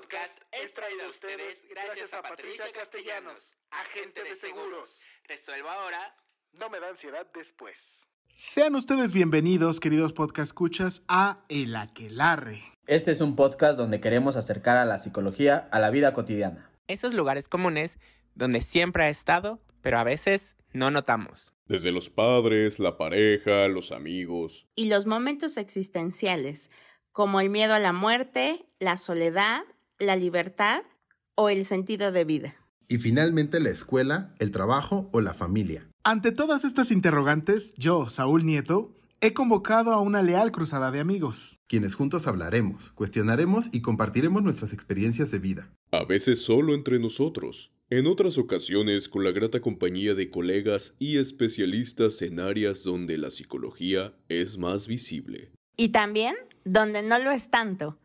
podcast es traído a ustedes gracias a Patricia Castellanos, agente de seguros. Resuelvo ahora. No me da ansiedad después. Sean ustedes bienvenidos, queridos podcast escuchas, a El Aquelarre. Este es un podcast donde queremos acercar a la psicología a la vida cotidiana. Esos lugares comunes donde siempre ha estado, pero a veces no notamos. Desde los padres, la pareja, los amigos. Y los momentos existenciales, como el miedo a la muerte, la soledad la libertad o el sentido de vida. Y finalmente la escuela, el trabajo o la familia. Ante todas estas interrogantes, yo, Saúl Nieto, he convocado a una leal cruzada de amigos. Quienes juntos hablaremos, cuestionaremos y compartiremos nuestras experiencias de vida. A veces solo entre nosotros, en otras ocasiones con la grata compañía de colegas y especialistas en áreas donde la psicología es más visible. Y también donde no lo es tanto,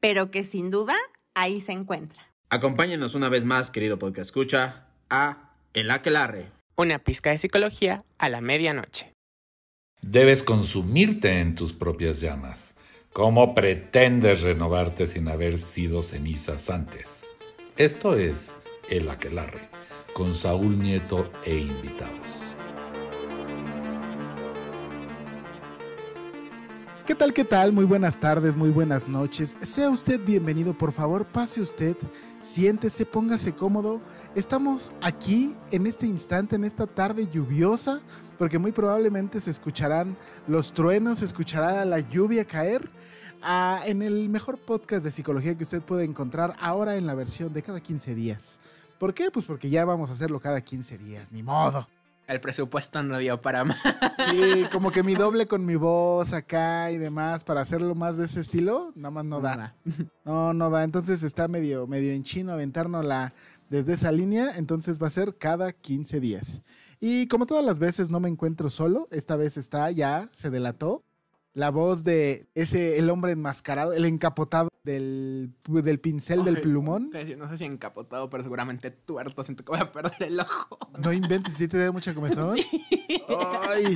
pero que sin duda ahí se encuentra. Acompáñenos una vez más, querido podcast escucha, a El Aquelarre. Una pizca de psicología a la medianoche. Debes consumirte en tus propias llamas. ¿Cómo pretendes renovarte sin haber sido cenizas antes? Esto es El Aquelarre, con Saúl Nieto e invitados. ¿Qué tal, qué tal? Muy buenas tardes, muy buenas noches. Sea usted bienvenido, por favor, pase usted, siéntese, póngase cómodo. Estamos aquí en este instante, en esta tarde lluviosa, porque muy probablemente se escucharán los truenos, se escuchará la lluvia caer. Ah, en el mejor podcast de psicología que usted puede encontrar ahora en la versión de cada 15 días. ¿Por qué? Pues porque ya vamos a hacerlo cada 15 días, ni modo el presupuesto no dio para más. Sí, como que mi doble con mi voz acá y demás para hacerlo más de ese estilo, nada más no, da. No, no da. Entonces está medio, medio en chino aventarnos la desde esa línea, entonces va a ser cada 15 días. Y como todas las veces no me encuentro solo, esta vez está ya, se delató la voz de ese, el hombre enmascarado, el encapotado del, del pincel del plumón. No sé si encapotado, pero seguramente tuerto. Siento que voy a perder el ojo. No inventes, si te da mucha comezón.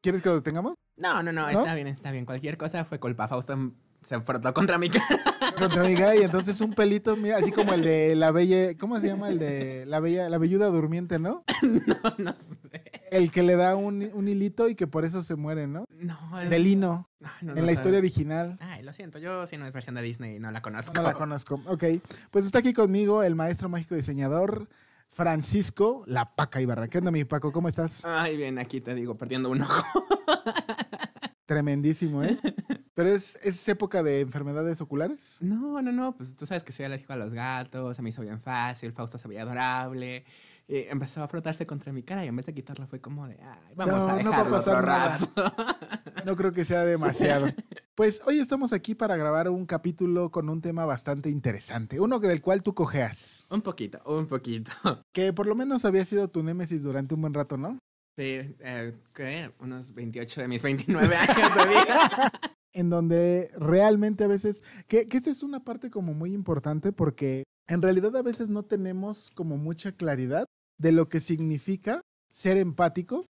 ¿Quieres que lo detengamos? No, no, no, ¿No? está bien, está bien. Cualquier cosa fue culpa. Fausto se frotó contra mi cara. Contra mi cara y entonces un pelito, mira, así como el de la bella, ¿cómo se llama? El de la bella, la velluda durmiente, ¿no? No, no sé. El que le da un, hilito y que por eso se muere, ¿no? No. El... Del hino. Ah, en la historia original. Ay, lo siento, yo si no es versión de Disney, no la conozco. No la conozco, ok. Pues está aquí conmigo el maestro mágico diseñador. Francisco La Paca Ibarra. ¿Qué onda, mi Paco? ¿Cómo estás? Ay, bien, aquí te digo, perdiendo un ojo. Tremendísimo, ¿eh? ¿Pero es, época de enfermedades oculares? No, no, no. Pues tú sabes que soy alérgico a los gatos, a mí se bien fácil, Fausto se veía adorable. Empezaba eh, empezó a frotarse contra mi cara y en vez de quitarla fue como de, ay, vamos a dejarlo no otro rato. No creo que sea demasiado. Pues hoy estamos aquí para grabar un capítulo con un tema bastante interesante, uno del cual tú cojeas. Un poquito, un poquito. Que por lo menos había sido tu némesis durante un buen rato, ¿no? Sí, eh, ¿qué? Unos 28 de mis 29 años de vida. en donde realmente a veces, que, esa es una parte como muy importante porque en realidad a veces no tenemos como mucha claridad de lo que significa ser empático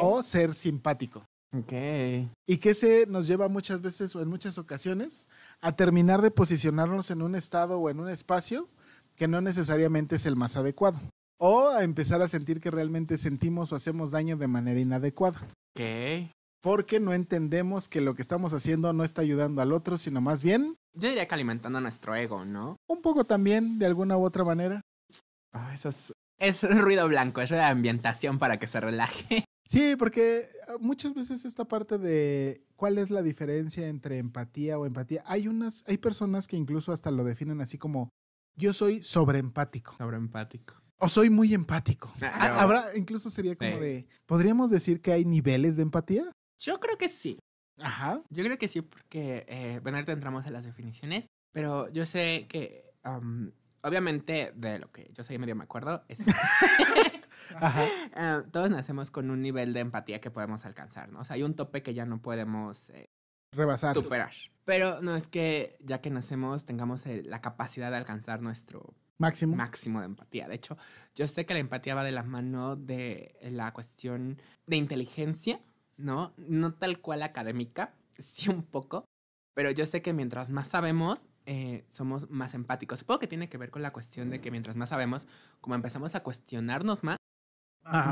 o ser simpático. Okay. Y que se nos lleva muchas veces o en muchas ocasiones a terminar de posicionarnos en un estado o en un espacio que no necesariamente es el más adecuado. O a empezar a sentir que realmente sentimos o hacemos daño de manera inadecuada. Okay porque no entendemos que lo que estamos haciendo no está ayudando al otro, sino más bien... Yo diría que alimentando nuestro ego, ¿no? Un poco también, de alguna u otra manera. Ah, esas... Es ruido blanco, es la ambientación para que se relaje. Sí, porque ah, muchas veces esta parte de cuál es la diferencia entre empatía o empatía, hay unas, hay personas que incluso hasta lo definen así como yo soy sobreempático. Sobreempático. O soy muy empático. Ah, habrá, incluso sería como de, ¿podríamos decir que hay niveles de empatía? Yo creo que sí. Ajá. Yo creo que sí, porque, eh, bueno, entramos en las definiciones, pero yo sé que, obviamente, de lo que yo sé y medio me acuerdo, es... Ajá. Ah, todos nacemos con un nivel de empatía que podemos alcanzar, ¿no? O sea, hay un tope que ya no podemos eh, rebasar. Superar. Pero no es que ya que nacemos tengamos la capacidad de alcanzar nuestro máximo. máximo de empatía. De hecho, yo sé que la empatía va de la mano de la cuestión de inteligencia ¿no? No tal cual académica, sí un poco, pero yo sé que mientras más sabemos, eh, somos más empáticos. Supongo que tiene que ver con la cuestión de que mientras más sabemos, como empezamos a cuestionarnos más,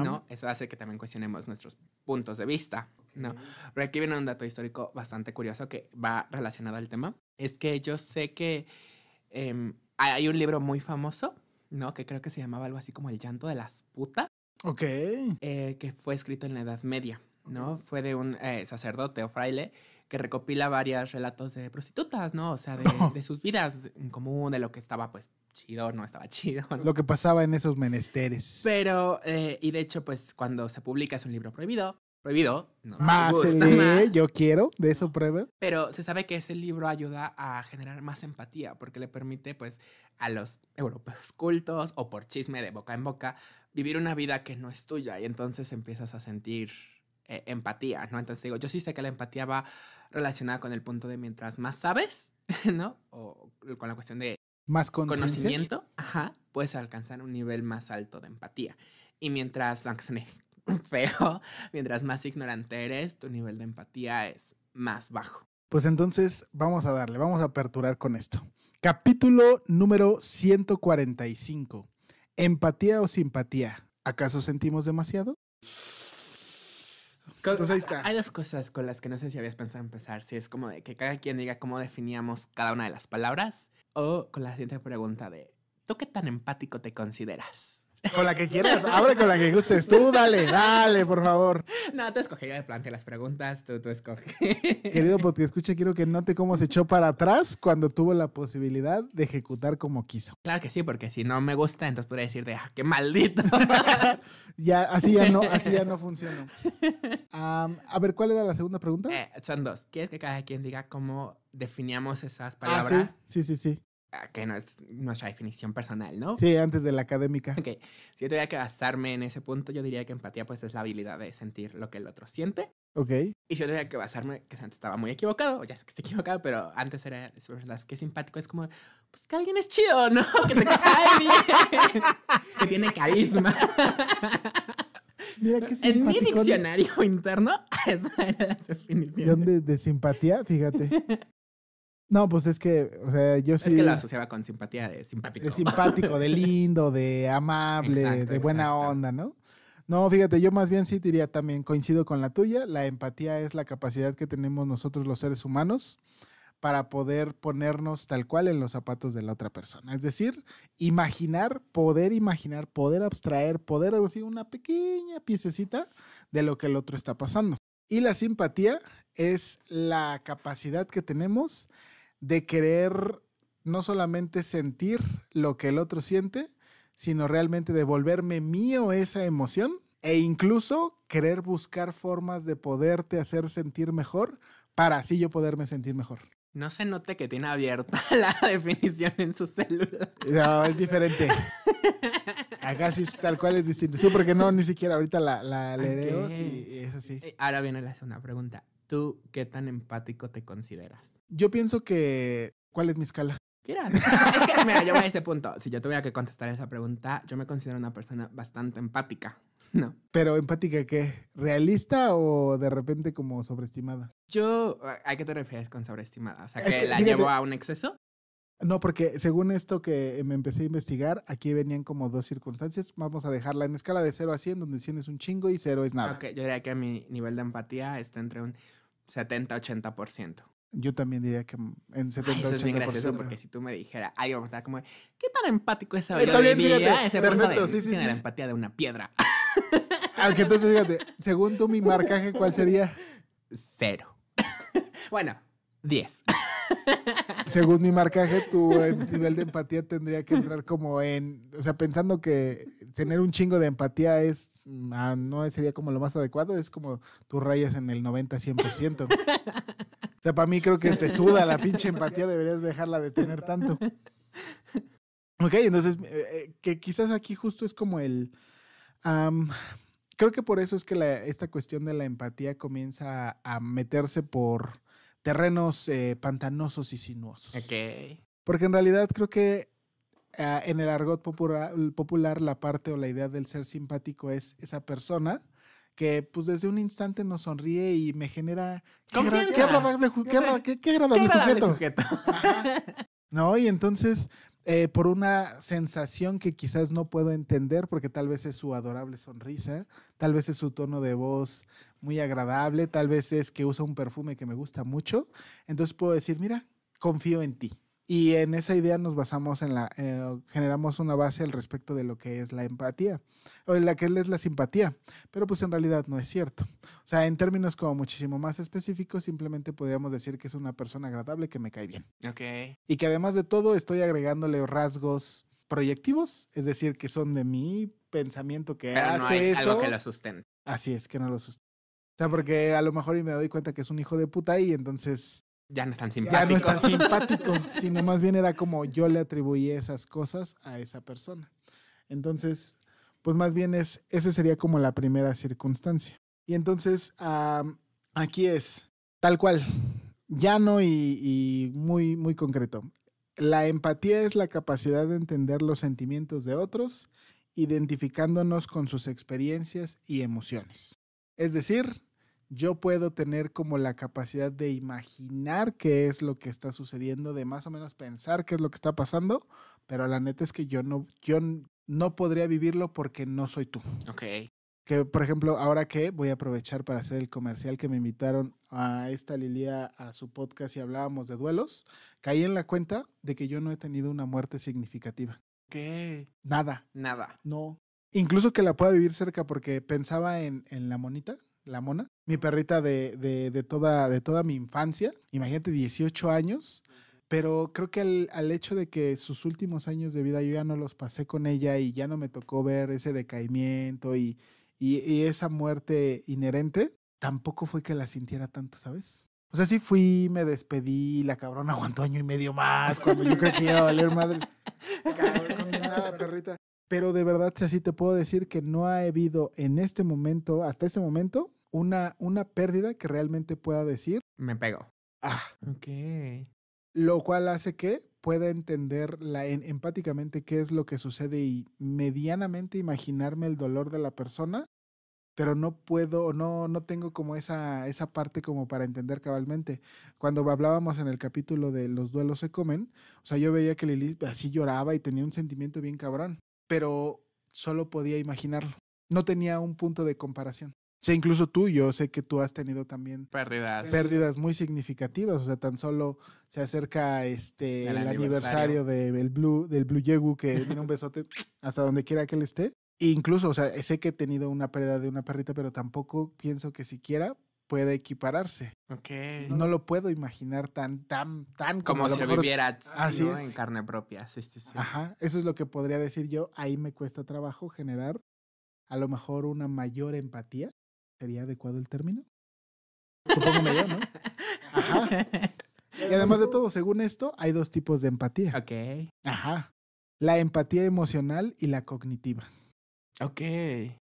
¿no? Eso hace que también cuestionemos nuestros puntos de vista, ¿no? Pero aquí viene un dato histórico bastante curioso que va relacionado al tema. Es que yo sé que em, hay un libro muy famoso, ¿no? Que creo que se llamaba algo así como El llanto de las putas. Ok. Eh, que fue escrito en la Edad Media, ¿no? Fue de un eh, sacerdote o fraile que recopila varios relatos de prostitutas, ¿no? O sea, de, sus vidas en común, de lo que estaba, pues, chido, no estaba chido. Lo que pasaba en esos menesteres. Pero, eh, y de hecho, pues, cuando se publica es un libro prohibido. Prohibido. Ah, más me yo quiero, de eso prueba. Pero se sabe que ese libro ayuda a generar más empatía, porque le permite, pues, a los europeos cultos o por chisme de boca en boca, vivir una vida que no es tuya. Y entonces empiezas a sentir eh, empatía, ¿no? Entonces digo, yo sí sé que la empatía va relacionada con el punto de mientras más sabes, ¿no? O con la cuestión de más conocimiento, ajá, puedes alcanzar un nivel más alto de empatía. Y mientras, aunque sea feo, mientras más ignorante eres, tu nivel de empatía es más bajo. Pues entonces vamos a darle, vamos a aperturar con esto. Capítulo número 145. Empatía o simpatía. ¿Acaso sentimos demasiado? Pues hay dos cosas con las que no sé si habías pensado empezar. Si es como de que cada quien diga cómo definíamos cada una de las palabras. O con la siguiente pregunta de, ¿tú qué tan empático te consideras? Con la que quieras, abre con la que gustes. Tú dale, dale, por favor. No, tú escoge, yo le planteo las preguntas, tú, tú escoge. Querido porque escucha, quiero que note cómo se echó para atrás cuando tuvo la posibilidad de ejecutar como quiso. Claro que sí, porque si no me gusta, entonces podría decirte, ah, qué maldito. ya, así ya no, así ya no funcionó. a ver, ¿cuál era la segunda pregunta? Eh, son dos. ¿Quieres que cada quien diga cómo definíamos esas ah, palabras? Ah, sí, sí. sí. Ah, que no es nuestra definición personal, ¿no? Sí, antes de la académica. Ok, si yo tuviera que basarme en ese punto, yo diría que empatía pues es la habilidad de sentir lo que el otro siente. Ok. Y si yo tuviera que basarme, que antes estaba muy equivocado, ya sé que estoy equivocado, pero antes era, es verdad, que simpático es como, pues que alguien es chido, ¿no? Que te cae bien, que tiene carisma. Mira en mi diccionario interno, esa era la definición. de de simpatía? Fíjate. No, pues es que, o sea, yo sí. Es que lo asociaba con simpatía de simpático. De simpático, de lindo, de amable, de buena onda, ¿no? No, fíjate, yo más bien sí diría también, coincido con la tuya, la empatía es la capacidad que tenemos nosotros los seres humanos para poder ponernos tal cual en los zapatos de la otra persona. Es decir, imaginar, poder imaginar, poder abstraer, poder hacer una pequeña piececita de lo que el otro está pasando. Y la simpatía es la capacidad que tenemos de querer no solamente sentir lo que el otro siente, sino realmente devolverme mío esa emoción e incluso querer buscar formas de poderte hacer sentir mejor para así yo poderme sentir mejor. No se note que tiene abierta la definición en su celular. No, es diferente. Acá sí tal cual es distinto. Sí, porque no, ni siquiera ahorita la, la y, es así. Eh, ahora viene la segunda pregunta. ¿Tú qué tan empático te consideras? Yo pienso que... ¿Cuál es mi escala? es que mira, yo voy a ese punto. Si yo tuviera que contestar esa pregunta, yo me considero una persona bastante empática. No. Pero empática qué? ¿Realista o de repente como sobreestimada? Yo, ¿a qué te refieres con sobreestimada? O sea, que, la llevo a un exceso. No, porque según esto que me empecé a investigar, aquí venían como dos circunstancias. Vamos a dejarla en escala de 0 a 100, donde 100 es un chingo y 0 es nada. Ok, yo diría que mi nivel de empatía está entre un 70-80%. Yo también diría que en 70 80 Eso es bien gracioso porque si tú me dijeras, ay, vamos a estar como, qué tan empático es esa bien, Ese perfecto, de, sí, sí, tiene la empatía de una piedra. Aunque entonces, fíjate, según tú, mi marcaje, ¿cuál sería? Cero. bueno, 10 según mi marcaje, tu eh, nivel de empatía tendría que entrar como en, o sea, pensando que tener un chingo de empatía es, ah, no sería como lo más adecuado, es como tus rayas en el 90-100%. O sea, para mí creo que te suda la pinche empatía, deberías dejarla de tener tanto. Ok, entonces, eh, eh, que quizás aquí justo es como el... creo que por eso es que esta cuestión de la empatía comienza a meterse por terrenos eh, pantanosos y sinuosos. Ok. Porque en realidad creo que ah, en el argot popular, la parte o la idea del ser simpático es esa persona que pues desde un instante nos sonríe y me genera... Qué qué agradable, sujeto. ¿No? Y entonces eh, por una sensación que quizás no puedo entender, porque tal vez es su adorable sonrisa, tal vez es su tono de voz muy agradable, tal vez es que usa un perfume que me gusta mucho. Entonces puedo decir, mira, confío en ti. Y en esa idea nos basamos en la, eh, generamos una base al respecto de lo que es la empatía, o en la que es la simpatía, pero pues en realidad no es cierto. O sea, en términos como muchísimo más específicos, simplemente podríamos decir que es una persona agradable que me cae bien. Ok. Y que además de todo estoy agregándole rasgos proyectivos, es decir, que son de mi pensamiento que pero hace eso. algo que lo sustente. Así es, que no lo sustente. O sea, porque a lo mejor y me doy cuenta que es un hijo de puta y entonces ya no es tan simpático. Ya no es tan simpático, sino más bien era como yo le atribuí esas cosas a esa persona. Entonces, pues más bien es, esa sería como la primera circunstancia. Y entonces, aquí es, tal cual, llano y, y muy, muy concreto. La empatía es la capacidad de entender los sentimientos de otros, identificándonos con sus experiencias y emociones. Es decir, yo puedo tener como la capacidad de imaginar qué es lo que está sucediendo, de más o menos pensar qué es lo que está pasando, pero la neta es que yo no, yo no podría vivirlo porque no soy tú. Ok. Que, por ejemplo, ahora que voy a aprovechar para hacer el comercial que me invitaron a esta Lilia a su podcast y hablábamos de duelos, caí en la cuenta de que yo no he tenido una muerte significativa. ¿Qué? Nada. Nada. No. Incluso que la pueda vivir cerca porque pensaba en la monita, la mona, mi perrita de, de, toda, de toda mi infancia, imagínate 18 años, pero creo que al, hecho de que sus últimos años de vida yo ya no los pasé con ella y ya no me tocó ver ese decaimiento y, y, esa muerte inherente, tampoco fue que la sintiera tanto, ¿sabes? O sea, sí fui, me despedí, la cabrona aguantó año y medio más cuando yo creía que iba a valer madre. perrita. Pero de verdad, así te puedo decir que no ha habido en este momento, hasta este momento, una, una pérdida que realmente pueda decir. Me pego. Ah. Ok. Lo cual hace que pueda entender empáticamente qué es lo que sucede y medianamente imaginarme el dolor de la persona, pero no puedo, no, no tengo como esa, esa parte como para entender cabalmente. Cuando hablábamos en el capítulo de los duelos se comen, o sea, yo veía que Lilith así lloraba y tenía un sentimiento bien cabrón pero solo podía imaginarlo. No tenía un punto de comparación. O sea, incluso tú, yo sé que tú has tenido también pérdidas, pérdidas muy significativas. O sea, tan solo se acerca este el, aniversario, Blue, del Blue Yegu, que viene un besote hasta donde quiera que él esté. incluso, o sea, sé que he tenido una pérdida de una perrita, pero tampoco pienso que siquiera Puede equipararse. Ok. No lo puedo imaginar tan, tan, tan como, si viviera en carne propia. Ajá, eso es lo que podría decir yo. Ahí me cuesta trabajo generar a lo mejor una mayor empatía. ¿Sería adecuado el término? Supongo yo, ¿no? Ajá. Y además de todo, según esto, hay dos tipos de empatía. Ok. Ajá. La empatía emocional y la cognitiva. Ok.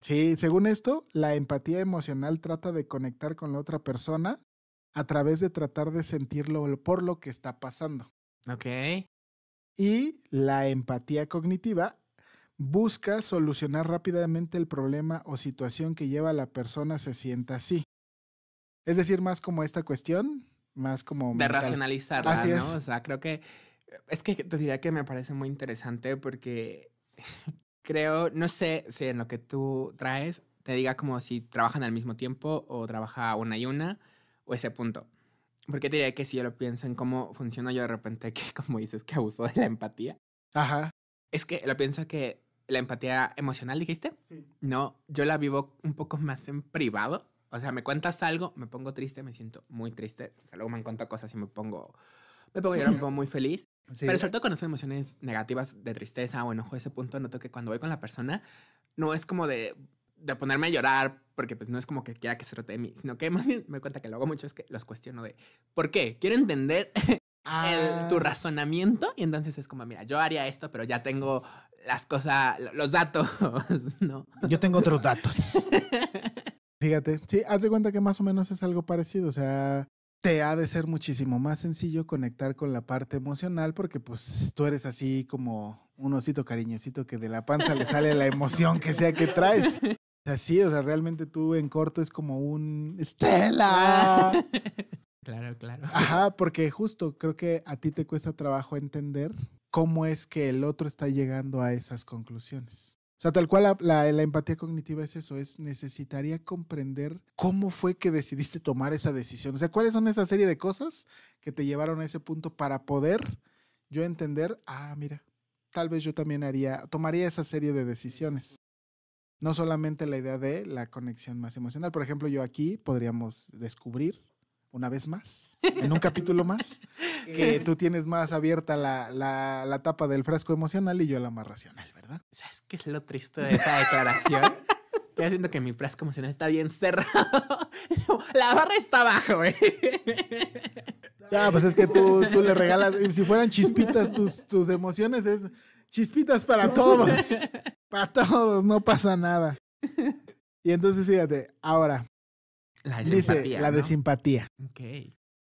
Sí, según esto, la empatía emocional trata de conectar con la otra persona a través de tratar de sentirlo por lo que está pasando. Ok. Y la empatía cognitiva busca solucionar rápidamente el problema o situación que lleva a la persona se sienta así. Es decir, más como esta cuestión, más como... De racionalizarla, ¿no? O sea, creo que... Eh, es que te diría que me parece muy interesante porque creo, no sé si en lo que tú traes te diga como si trabajan al mismo tiempo o trabaja una y una o ese punto. Porque te diría que si yo lo pienso en cómo funciona yo de repente, que como dices, que abuso de la empatía. Ajá. Es que lo pienso que la empatía emocional, dijiste. Sí. No, yo la vivo un poco más en privado. O sea, me cuentas algo, me pongo triste, me siento muy triste. O sea, luego me encuentro cosas y me pongo, me pongo, yo me pongo muy feliz. Pero sobre todo con esas emociones negativas de tristeza o enojo, ese punto noto que cuando voy con la persona, no es como de, ponerme a llorar, porque pues no es como que quiera que se trate de mí, sino que más bien me cuenta que lo hago mucho es que los cuestiono de, ¿por qué? Quiero entender tu ah. razonamiento y entonces es como, mira, yo haría esto, pero ya tengo las cosas, los datos, ¿no? Yo tengo otros datos. Fíjate, sí, haz de cuenta que más o menos es algo parecido, o sea, te ha de ser muchísimo más sencillo conectar con la parte emocional porque pues tú eres así como un osito cariñosito que de la panza le sale la emoción que sea que traes. O sea, o sea, realmente tú en corto es como un ah. Estela. Claro, claro. Ajá, porque justo creo que a ti te cuesta trabajo entender cómo es que el otro está llegando a esas conclusiones. O sea, tal cual la, empatía cognitiva es eso, es necesitaría comprender cómo fue que decidiste tomar esa decisión. O sea, cuáles son esa serie de cosas que te llevaron a ese punto para poder yo entender, ah, mira, tal vez yo también haría, tomaría esa serie de decisiones. No solamente la idea de la conexión más emocional. Por ejemplo, yo aquí podríamos descubrir una vez más, en un capítulo más, que tú tienes más abierta la, tapa del frasco emocional y yo la más racional, ¿verdad? ¿Sabes qué es lo triste de esa declaración? Estoy haciendo que mi frasco emocional está bien cerrado. la barra está abajo, güey. Ya, pues es que tú, le regalas, si fueran chispitas tus, tus emociones, es chispitas para todos. Para todos, no pasa nada. Y entonces fíjate, ahora, la de Dice, La de simpatía. Ok.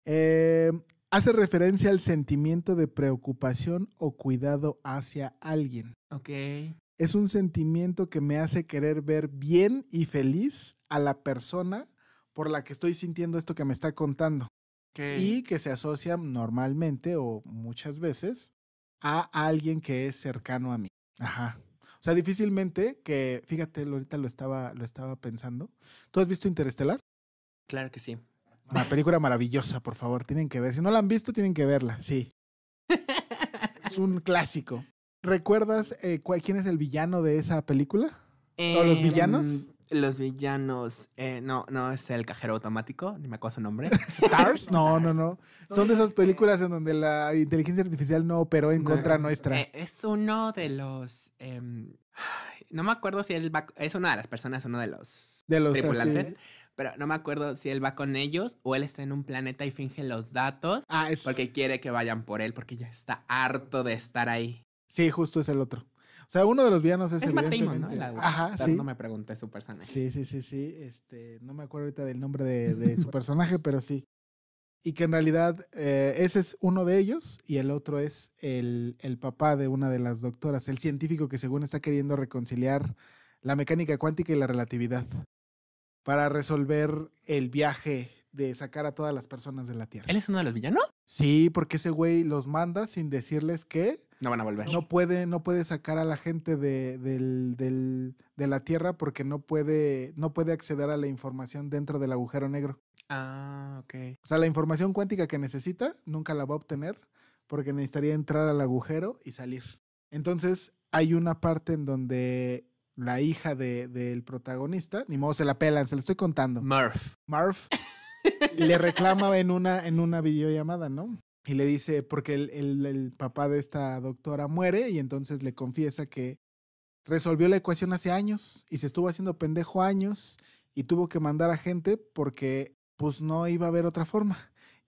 Em, hace referencia al sentimiento de preocupación o cuidado hacia alguien. Ok. Es un sentimiento que me hace querer ver bien y feliz a la persona por la que estoy sintiendo esto que me está contando. Okay. Y que se asocia normalmente o muchas veces a alguien que es cercano a mí. Ajá. O sea, difícilmente que, fíjate, ahorita lo estaba, lo estaba pensando. ¿Tú has visto Interestelar? Claro que sí. Una película maravillosa, por favor, tienen que ver. Si no la han visto, tienen que verla, sí. es un clásico. ¿Recuerdas eh, quién es el villano de esa película? ¿O los em, villanos? Los villanos. Eh, no, no es el cajero automático, ni me acuerdo su nombre. ¿Tars? No, no, no. Son de esas películas en donde la inteligencia artificial no operó en contra nuestra. Eh, es uno de los. Em, no me acuerdo si él es una de las personas, uno de los. De los tripulantes pero no me acuerdo si él va con ellos o él está en un planeta y finge los datos. Ah, porque quiere que vayan por él, porque ya está harto de estar ahí. Sí, justo es el otro. O sea, uno de los villanos es, el ¿no? Ajá, sí. No me pregunté su personaje. Sí, sí, sí, sí. Este, no me acuerdo ahorita del nombre de, su personaje, pero sí. Y que en realidad eh, ese es uno de ellos y el otro es el, el papá de una de las doctoras, el científico que según está queriendo reconciliar la mecánica cuántica y la relatividad para resolver el viaje de sacar a todas las personas de la Tierra. ¿Él es uno de los villanos? Sí, porque ese güey los manda sin decirles que... No van a volver. No puede, no puede sacar a la gente de, la Tierra porque no puede, no puede acceder a la información dentro del agujero negro. Ah, ok. O sea, la información cuántica que necesita nunca la va a obtener porque necesitaría entrar al agujero y salir. Entonces, hay una parte en donde la hija del protagonista, ni modo se la pelan, se la estoy contando. Murph. Murph le reclama en una, en una videollamada, ¿no? Y le dice, porque el, papá de esta doctora muere y entonces le confiesa que resolvió la ecuación hace años y se estuvo haciendo pendejo años y tuvo que mandar a gente porque pues no iba a haber otra forma.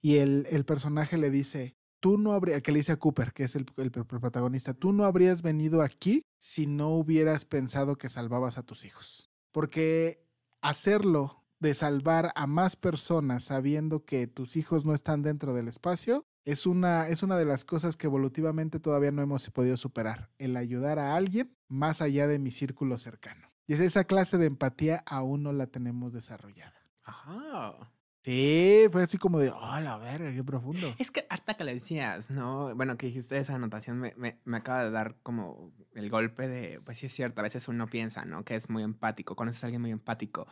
Y el, personaje le dice, tú no habrías, que le dice a Cooper, que es el, protagonista, tú no habrías venido aquí si no hubieras pensado que salvabas a tus hijos. Porque hacerlo de salvar a más personas sabiendo que tus hijos no están dentro del espacio es una, es una de las cosas que evolutivamente todavía no hemos podido superar, el ayudar a alguien más allá de mi círculo cercano. Y esa clase de empatía aún no la tenemos desarrollada. Ajá. Sí, fue así como de, ¡Ah, la verga, qué profundo. Es que harta que lo decías, ¿no? Bueno, que dijiste esa anotación me, me, me, acaba de dar como el golpe de, pues sí es cierto, a veces uno piensa, ¿no? Que es muy empático, conoces a alguien muy empático,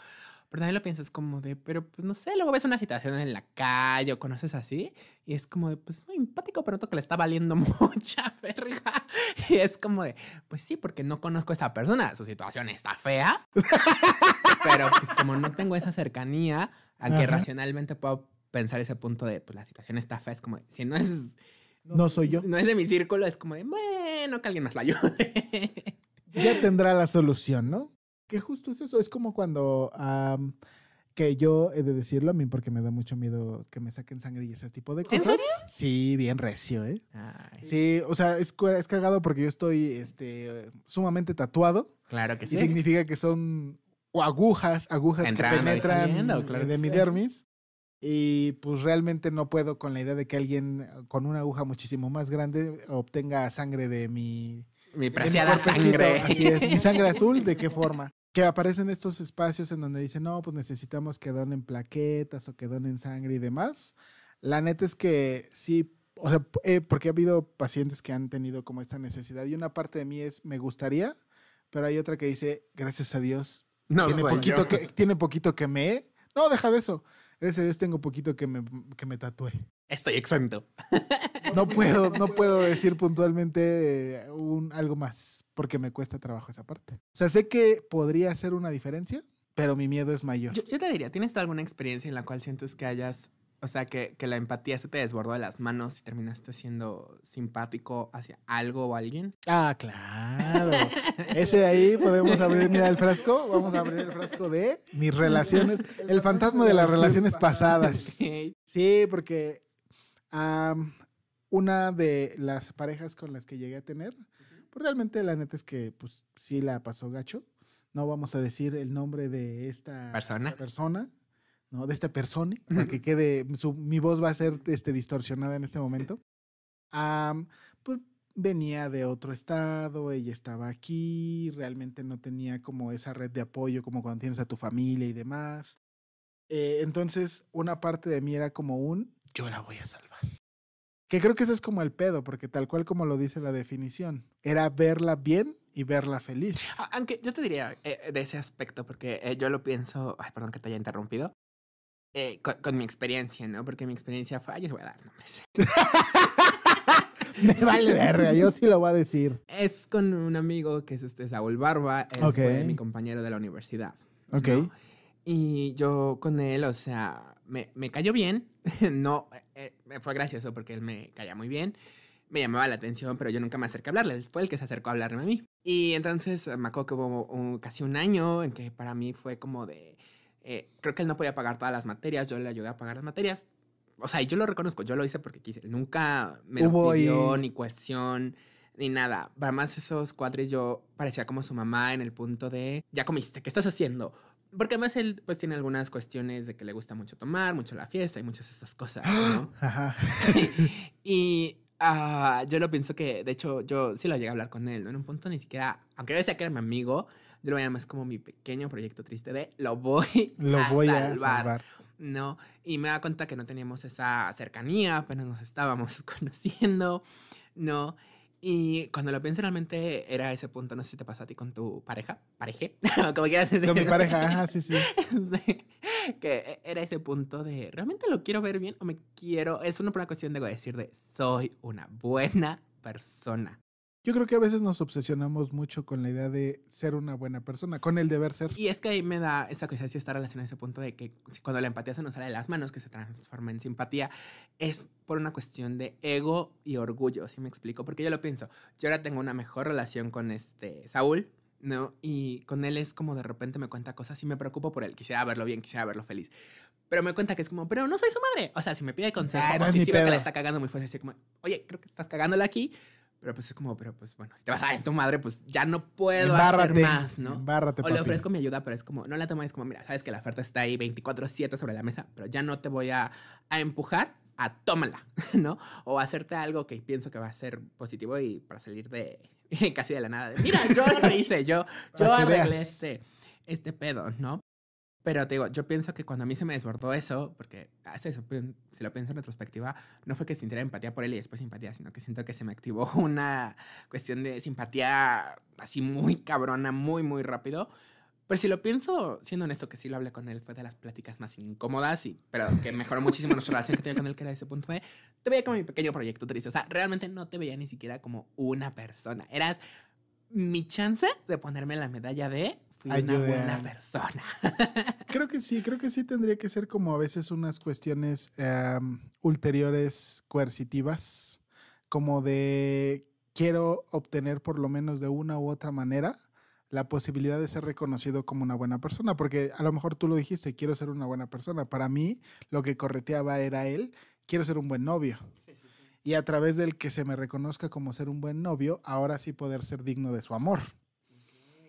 pero también lo piensas como de, pero pues no sé, luego ves una situación en la calle o conoces así y es como de, pues muy empático, pero noto que le está valiendo mucha verga. Y es como de, pues sí, porque no conozco a esa persona, su situación está fea, pero pues como no tengo esa cercanía aunque racionalmente puedo pensar ese punto de, pues la situación está fea, es como, si no es... No, soy yo. No es de mi círculo, es como bueno, que alguien más la ayude. ya tendrá la solución, ¿no? Que justo es eso, es como cuando... que yo he de decirlo a mí porque me da mucho miedo que me saquen sangre y ese tipo de cosas. Sí, bien recio, ¿eh? Sí, o sea, es, es, cagado porque yo estoy este, sumamente tatuado. Claro que sí. Y significa que son o agujas, agujas que penetran eh, de mi dermis. Y pues realmente no puedo con la idea de que alguien eh, con una aguja muchísimo más grande obtenga sangre de mi... Mi preciada sangre. Así es, mi sangre azul, ¿de qué forma? Que aparecen estos espacios en donde dicen, no, pues necesitamos que donen plaquetas o que donen sangre y demás. La neta es que sí, o sea, eh, porque ha habido pacientes que han tenido como esta necesidad y una parte de mí es, me gustaría, pero hay otra que dice, gracias a Dios, no, tiene poquito, que, tiene poquito que me. No, deja de eso. ese tengo poquito que me, que me tatué. Estoy exento. No puedo, no puedo decir puntualmente eh, algo más, porque me cuesta trabajo esa parte. O sea, sé que podría hacer una diferencia, pero mi miedo es mayor. Yo, yo te diría, ¿tienes tú alguna experiencia en la cual sientes que hayas o sea, que, la empatía se te desbordó de las manos y terminaste siendo simpático hacia algo o alguien. Ah, claro. Ese ahí podemos abrir, mira el frasco, vamos a abrir el frasco de mis relaciones, el fantasma de las relaciones pasadas. Sí, porque una de las parejas con las que llegué a tener, pues realmente la neta es que pues sí la pasó gacho. No vamos a decir el nombre de esta persona. persona de esta persona, para que quede, mi voz va a ser este, distorsionada en este momento. pues venía de otro estado, ella estaba aquí, realmente no tenía como esa red de apoyo como cuando tienes a tu familia y demás. Eh, entonces, una parte de mí era como un, yo la voy a salvar. Que creo que ese es como el pedo, porque tal cual como lo dice la definición, era verla bien y verla feliz. Aunque yo te diría eh, de ese aspecto, porque eh, yo lo pienso, ay, perdón que te haya interrumpido, eh, con, mi experiencia, ¿no? Porque mi experiencia fue, ah, yo les voy a dar nombres. Me vale yo sí lo voy a decir. Es con un amigo que es este Saúl Barba, él fue mi compañero de la universidad. Ok. Y yo con él, o sea, me, me cayó bien. no, me eh, eh, fue gracioso porque él me caía muy bien. Me llamaba la atención, pero yo nunca me acerqué a hablarle. fue el que se acercó a hablarme a mí. Y entonces me acuerdo que hubo casi un año en que para mí fue como de eh, creo que él no podía pagar todas las materias, yo le ayudé a pagar las materias. O sea, yo lo reconozco, yo lo hice porque quise. Nunca me Hubo pidió, ni cuestión, ni nada. Para más esos cuadres yo parecía como su mamá en el punto de, ya comiste, ¿qué estás haciendo? Porque además él pues tiene algunas cuestiones de que le gusta mucho tomar, mucho la fiesta y muchas de estas cosas, ¿no? y ah, yo lo pienso que, de hecho, yo sí lo llegué a hablar con él, En un punto ni siquiera, aunque yo decía que era mi amigo, yo lo voy como mi pequeño proyecto triste de lo voy, lo a, voy salvar. a No, y me da cuenta que no teníamos esa cercanía, apenas nos estábamos conociendo, ¿no? Y cuando lo pienso realmente era ese punto, no sé si te pasa a ti con tu pareja, pareje, como quieras decir. Con mi pareja, sí, sí. que e-, era ese punto de, ¿realmente lo quiero ver bien o me quiero? Es una pura cuestión de decir de, soy una buena persona, yo creo que a veces nos obsesionamos mucho con la idea de ser una buena persona, con el deber ser. Y es que ahí me da esa cosa, si está relacionada a ese punto de que cuando la empatía se nos sale de las manos, que se transforma en simpatía, es por una cuestión de ego y orgullo, si me explico, porque yo lo pienso, yo ahora tengo una mejor relación con este Saúl, ¿no? Y con él es como de repente me cuenta cosas y me preocupo por él. Quisiera verlo bien, quisiera verlo feliz. Pero me cuenta que es como, pero no soy su madre. O sea, si me pide consejo, ah, si, si que está cagando muy fuerte, así como, oye, creo que estás cagándola aquí. Pero pues es como, pero pues bueno, si te vas a dar en tu madre, pues ya no puedo hacer más, ¿no? o le ofrezco mi ayuda, pero es como, no la tomo, como, mira, sabes que la oferta está ahí 24-7 sobre la mesa, pero ya no te voy a, empujar a tómala, ¿no? O hacerte algo que pienso que va a ser positivo y para salir de casi de la nada. mira, yo lo hice, yo, yo arreglé este, este pedo, ¿no? Pero te digo, yo pienso que cuando a mí se me desbordó eso, porque ah, eso, si lo pienso en retrospectiva, no fue que sintiera empatía por él y después simpatía, sino que siento que se me activó una cuestión de simpatía así muy cabrona, muy, muy rápido. Pero si lo pienso, siendo honesto que sí lo hablé con él, fue de las pláticas más incómodas, y, pero que mejoró muchísimo nuestra relación que tenía con él, que era ese punto de, te veía como mi pequeño proyecto triste. O sea, realmente no te veía ni siquiera como una persona. Eras mi chance de ponerme la medalla de fui una buena persona. creo que sí, creo que sí tendría que ser como a veces unas cuestiones em, ulteriores coercitivas, como de quiero obtener por lo menos de una u otra manera la posibilidad de ser reconocido como una buena persona, porque a lo mejor tú lo dijiste, quiero ser una buena persona. Para mí, lo que correteaba era él, quiero ser un buen novio. Y a través del que se me reconozca como ser un buen novio, ahora sí poder ser digno de su amor.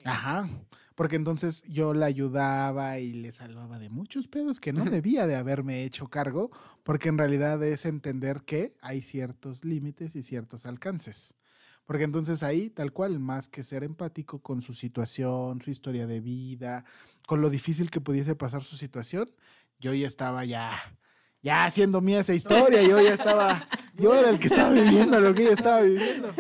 Ajá porque entonces yo la ayudaba y le salvaba de muchos pedos que no debía de haberme hecho cargo, porque en realidad es entender que hay ciertos límites y ciertos alcances. Porque entonces ahí, tal cual, más que ser empático con su situación, su historia de vida, con lo difícil que pudiese pasar su situación, yo ya estaba ya, ya haciendo mía esa historia, yo ya estaba, yo era el que estaba viviendo lo que ella estaba viviendo.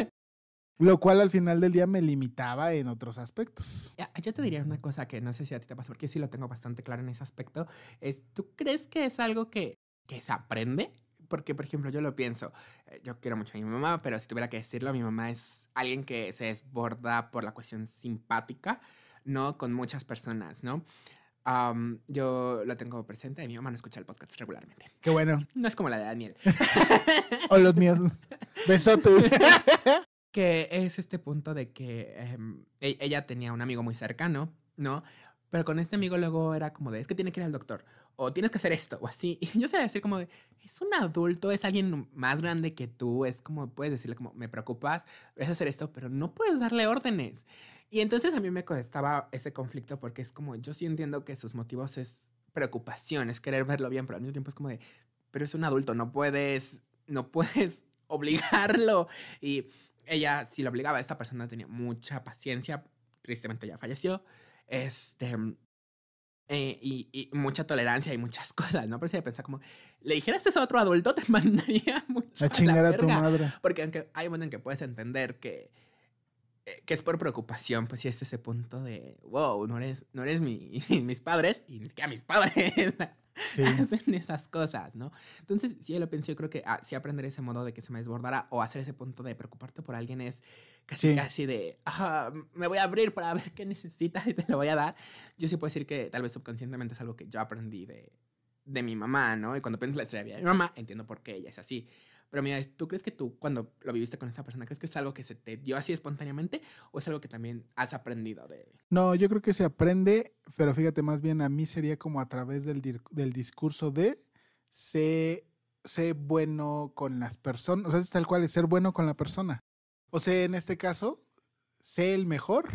Lo cual al final del día me limitaba en otros aspectos. Yo te diría una cosa que no sé si a ti te pasa, porque sí lo tengo bastante claro en ese aspecto. Es, ¿Tú crees que es algo que, se aprende? Porque, por ejemplo, yo lo pienso, eh, yo quiero mucho a mi mamá, pero si tuviera que decirlo, mi mamá es alguien que se desborda por la cuestión simpática, ¿no? Con muchas personas, ¿no? yo lo tengo presente. y Mi mamá no escucha el podcast regularmente. Qué bueno. No es como la de Daniel. o los míos. Besote. que es este punto de que em, e-, ella tenía un amigo muy cercano, ¿no? Pero con este amigo luego era como de, es que tiene que ir al doctor, o tienes que hacer esto, o así. Y yo sabía decir como de, es un adulto, es alguien más grande que tú, es como, puedes decirle como, me preocupas, vas a hacer esto, pero no puedes darle órdenes. Y entonces a mí me costaba ese conflicto porque es como, yo sí entiendo que sus motivos es preocupación, es querer verlo bien, pero al mismo tiempo es como de, pero es un adulto, no puedes, no puedes obligarlo. Y ella si la obligaba, esta persona tenía mucha paciencia, tristemente ya falleció, este, eh, y, mucha tolerancia y muchas cosas, ¿no? Pero si pensaba como, le dijeras eso a otro adulto, te mandaría mucho. A chingar a, tu madre. Porque aunque hay un en que puedes entender que, eh, que es por preocupación, pues si es ese punto de, wow, no eres, no eres mi, mis padres y ni siquiera mis padres sí. hacen esas cosas, ¿no? Entonces, si yo lo pensé, yo creo que ah, si aprender ese modo de que se me desbordara o hacer ese punto de preocuparte por alguien es casi, casi de, me voy a abrir para ver qué necesitas y te lo voy a dar. Yo sí puedo decir que tal vez subconscientemente es algo que yo aprendí de, de mi mamá, ¿no? Y cuando pienso la historia de mi mamá, entiendo por qué ella es así. Pero mira, ¿tú crees que tú cuando lo viviste con esa persona, crees que es algo que se te dio así espontáneamente o es algo que también has aprendido de él? No, yo creo que se aprende, pero fíjate, más bien a mí sería como a través del, discurso de sé, sé bueno con las personas, o sea, es tal cual, es ser bueno con la persona. O sea, en este caso, sé el mejor.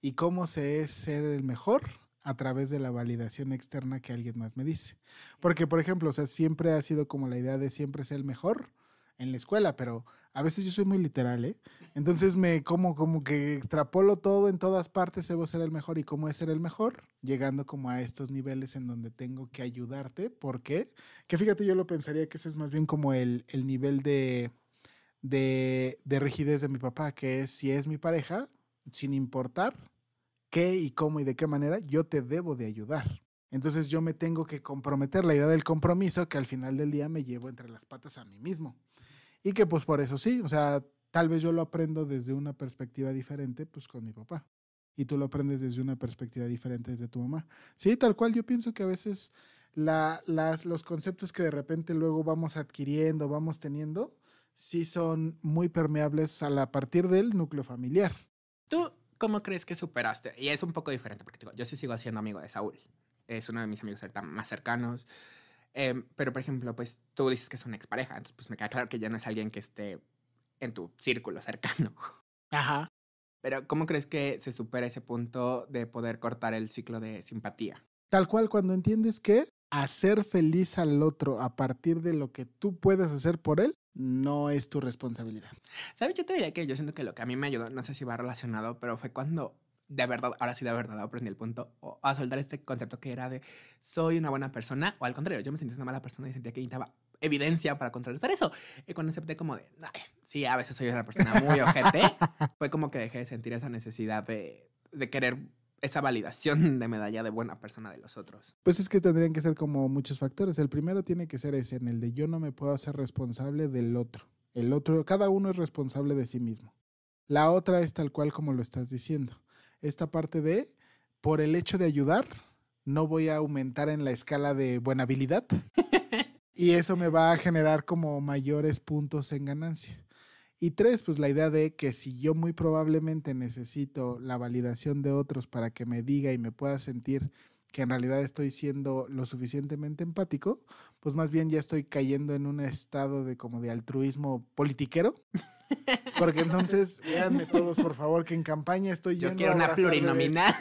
¿Y cómo se es ser el mejor? a través de la validación externa que alguien más me dice. Porque, por ejemplo, sea, siempre ha sido como la idea de siempre ser el mejor en la escuela, pero a veces yo soy muy literal, ¿eh? Entonces me como, como que extrapolo todo en todas partes, debo ser el mejor y cómo es ser el mejor, llegando como a estos niveles en donde tengo que ayudarte. ¿Por qué? Que fíjate, yo lo pensaría que ese es más bien como el, el nivel de, de, de rigidez de mi papá, que es si es mi pareja, sin importar qué y cómo y de qué manera yo te debo de ayudar. Entonces yo me tengo que comprometer, la idea del compromiso que al final del día me llevo entre las patas a mí mismo. Y que pues por eso sí, o sea, tal vez yo lo aprendo desde una perspectiva diferente, pues con mi papá. Y tú lo aprendes desde una perspectiva diferente desde tu mamá. Sí, tal cual yo pienso que a veces las, los conceptos que de repente luego vamos adquiriendo, vamos teniendo, sí son muy permeables a, a partir del núcleo familiar. Tú, ¿cómo crees que superaste? Y es un poco diferente porque digo, yo sí sigo siendo amigo de Saúl. Es uno de mis amigos más cercanos. Em, pero, por ejemplo, pues tú dices que es una expareja. Entonces, pues me queda claro que ya no es alguien que esté en tu círculo cercano. Ajá. Pero, ¿cómo crees que se supera ese punto de poder cortar el ciclo de simpatía? Tal cual, cuando entiendes que hacer feliz al otro a partir de lo que tú puedes hacer por él no es tu responsabilidad. Sabes, yo te diría que yo siento que lo que a mí me ayudó, no sé si va relacionado, pero fue cuando de verdad, ahora sí de verdad aprendí el punto a soltar este concepto que era de soy una buena persona o al contrario, yo me sentía una mala persona y sentía que necesitaba evidencia para contrarrestar eso. Y cuando acepté como de, sí, a veces soy una persona muy ojete, fue como que dejé de sentir esa necesidad de, de querer esa validación de medalla de buena persona de los otros. Pues es que tendrían que ser como muchos factores. El primero tiene que ser ese, en el de yo no me puedo hacer responsable del otro. El otro, cada uno es responsable de sí mismo. La otra es tal cual como lo estás diciendo. Esta parte de, por el hecho de ayudar, no voy a aumentar en la escala de buena habilidad. y eso me va a generar como mayores puntos en ganancia. Y tres, pues la idea de que si yo muy probablemente necesito la validación de otros para que me diga y me pueda sentir que en realidad estoy siendo lo suficientemente empático, pues más bien ya estoy cayendo en un estado de como de altruismo politiquero. Porque entonces, véanme todos, por favor, que en campaña estoy yo. Yo quiero una plurinominal.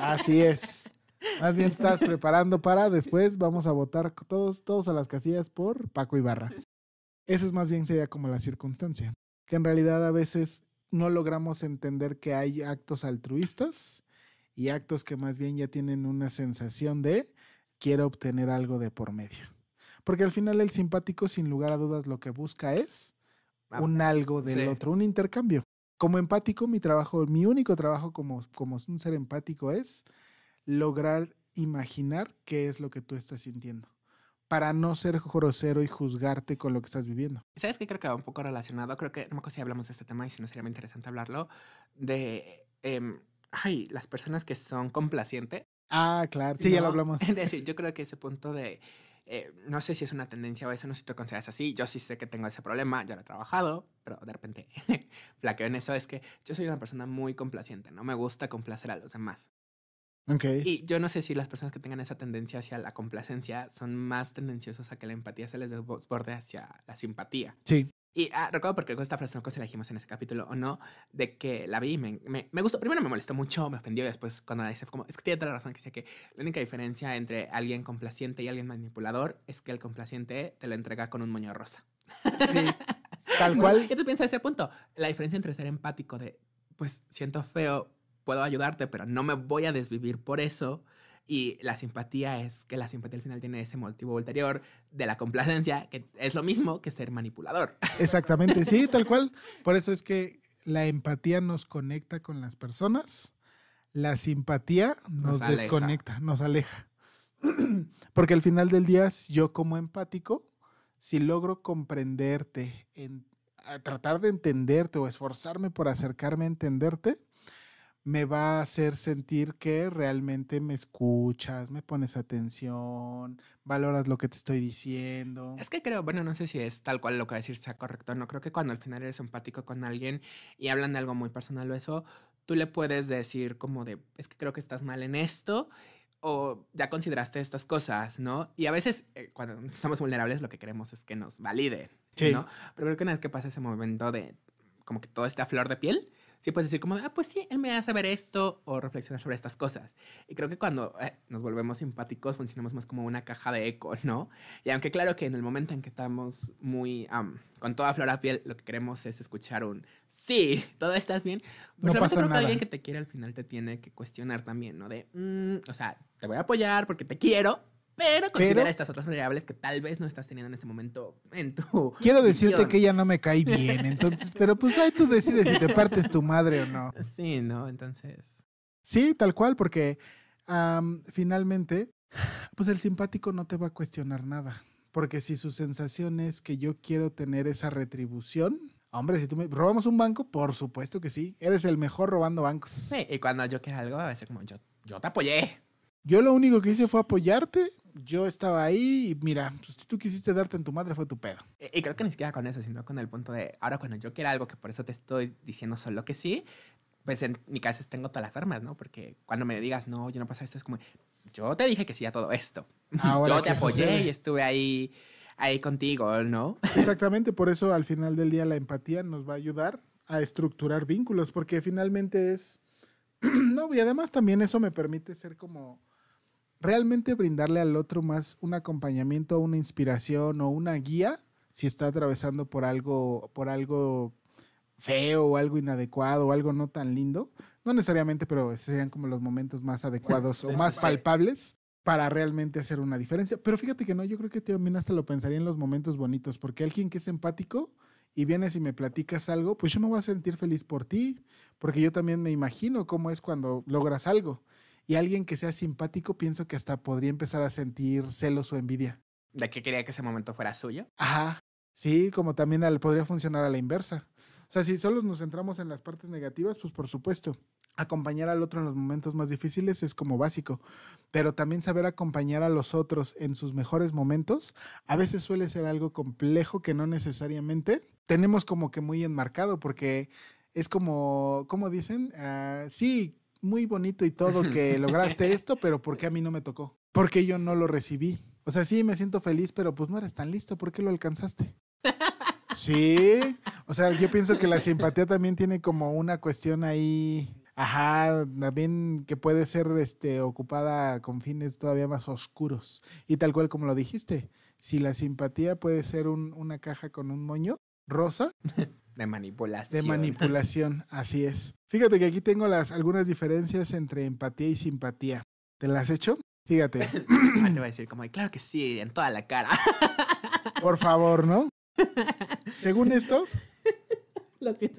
Así es. Más bien estás preparando para después vamos a votar todos, todos a las casillas por Paco Ibarra. Esa es más bien sería como la circunstancia que en realidad a veces no logramos entender que hay actos altruistas y actos que más bien ya tienen una sensación de quiero obtener algo de por medio. Porque al final el simpático, sin lugar a dudas, lo que busca es ah, un algo del otro, un intercambio. Como empático, mi trabajo, mi único trabajo como, como un ser empático es lograr imaginar qué es lo que tú estás sintiendo para no ser grosero y juzgarte con lo que estás viviendo. ¿Sabes qué? Creo que va un poco relacionado, creo que, no me acuerdo si hablamos de este tema y si no sería muy interesante hablarlo, de, em, ay, las personas que son complacientes. Ah, claro, sí, ya lo hablamos. Es decir, yo creo que ese punto de, eh, no sé si es una tendencia o eso, no sé si tú consideras así, yo sí sé que tengo ese problema, ya lo he trabajado, pero de repente flaqueo en eso, es que yo soy una persona muy complaciente, no me gusta complacer a los demás. Y yo no sé si las personas que tengan esa tendencia hacia la complacencia son más tendenciosos a que la empatía se les desborde hacia la simpatía. Sí. Y ah, recuerdo porque esta frase no se la dijimos en ese capítulo o no, de que la vi me, gustó. Primero me molestó mucho, me ofendió y después cuando la como, es que tiene toda la razón que sea que la única diferencia entre alguien complaciente y alguien manipulador es que el complaciente te lo entrega con un moño rosa. Sí. Tal cual. qué tú piensas de ese punto. La diferencia entre ser empático de, pues siento feo puedo ayudarte, pero no me voy a desvivir por eso. Y la simpatía es que la simpatía al final tiene ese motivo ulterior de la complacencia, que es lo mismo que ser manipulador. Exactamente, sí, tal cual. Por eso es que la empatía nos conecta con las personas, la simpatía nos, desconecta, nos aleja. Porque al final del día, yo como empático, si logro comprenderte, en, tratar de entenderte o esforzarme por acercarme a entenderte, me va a hacer sentir que realmente me escuchas, me pones atención, valoras lo que te estoy diciendo. Es que creo, bueno, no sé si es tal cual lo que decir sea correcto, no creo que cuando al final eres empático con alguien y hablan de algo muy personal o eso, tú le puedes decir como de, es que creo que estás mal en esto o ya consideraste estas cosas, ¿no? Y a veces eh, cuando estamos vulnerables lo que queremos es que nos valide, ¿no? Pero creo que una vez que pasa ese momento de como que todo está a flor de piel, sí puedes decir como, ah, pues sí, él me a saber esto o reflexionar sobre estas cosas. Y creo que cuando eh, nos volvemos simpáticos funcionamos más como una caja de eco, ¿no? Y aunque claro que en el momento en que estamos muy con toda flor a piel, lo que queremos es escuchar un, sí, todo estás bien. Pues no pasa nada. alguien que te quiere al final te tiene que cuestionar también, ¿no? De, mm, o sea, te voy a apoyar porque te quiero, pero considera estas otras variables que tal vez no estás teniendo en este momento en tu. Quiero decirte que ya no me cae bien, entonces, pero pues ahí tú decides si te partes tu madre o no. Sí, ¿no? Entonces. Sí, tal cual, porque finalmente, pues el simpático no te va a cuestionar nada. Porque si su sensación es que yo quiero tener esa retribución, Hombre, si tú me robamos un banco, por supuesto que sí. Eres el mejor robando bancos. Sí, y cuando yo quiero algo, a veces como yo, yo te apoyé. Yo lo único que hice fue apoyarte, yo estaba ahí y mira, pues, si tú quisiste darte en tu madre fue tu pedo. E, y, creo que ni siquiera con eso, sino con el punto de ahora cuando yo quiero algo, que por eso te estoy diciendo solo que sí, pues en mi casa tengo todas las armas, ¿no? Porque cuando me digas, no, yo no pasa esto, es como, yo te dije que sí a todo esto. yo te apoyé y estuve ahí, ahí contigo, ¿no? Exactamente, por eso al final del día la empatía nos va a ayudar a estructurar vínculos, porque finalmente es, no, y además también eso me permite ser como realmente brindarle al otro más un acompañamiento, una inspiración o una guía si está atravesando por algo, por algo feo o algo inadecuado o algo no tan lindo. No necesariamente, pero serían como los momentos más adecuados o más palpables para realmente hacer una diferencia. Pero fíjate que no, yo creo que también hasta lo pensaría en los momentos bonitos, porque alguien que es empático y vienes y me platicas algo, pues yo me voy a sentir feliz por ti, porque yo también me imagino cómo es cuando logras algo. Y alguien que sea simpático, pienso que hasta podría empezar a sentir celos o envidia. ¿De que quería que ese momento fuera suyo? Ajá. Sí, como también podría funcionar a la inversa. O sea, si solo nos centramos en las partes negativas, pues por supuesto, acompañar al otro en los momentos más difíciles es como básico, pero también saber acompañar a los otros en sus mejores momentos a veces suele ser algo complejo que no necesariamente tenemos como que muy enmarcado porque es como, ¿cómo dicen, ah, sí, muy bonito y todo que lograste esto, pero ¿por qué a mí no me tocó? Porque yo no lo recibí. O sea, sí, me siento feliz, pero pues no eres tan listo, ¿por qué lo alcanzaste? Sí, o sea, yo pienso que la simpatía también tiene como una cuestión ahí, ajá, también que puede ser este, ocupada con fines todavía más oscuros. Y tal cual como lo dijiste, si la simpatía puede ser una caja con un moño rosa, De manipulación. De manipulación, así es. Fíjate que aquí tengo las, algunas diferencias entre empatía y simpatía. ¿Te las he hecho? Fíjate. Ah, te voy a decir como, claro que sí, en toda la cara. Por favor, ¿no? Según esto... Lo que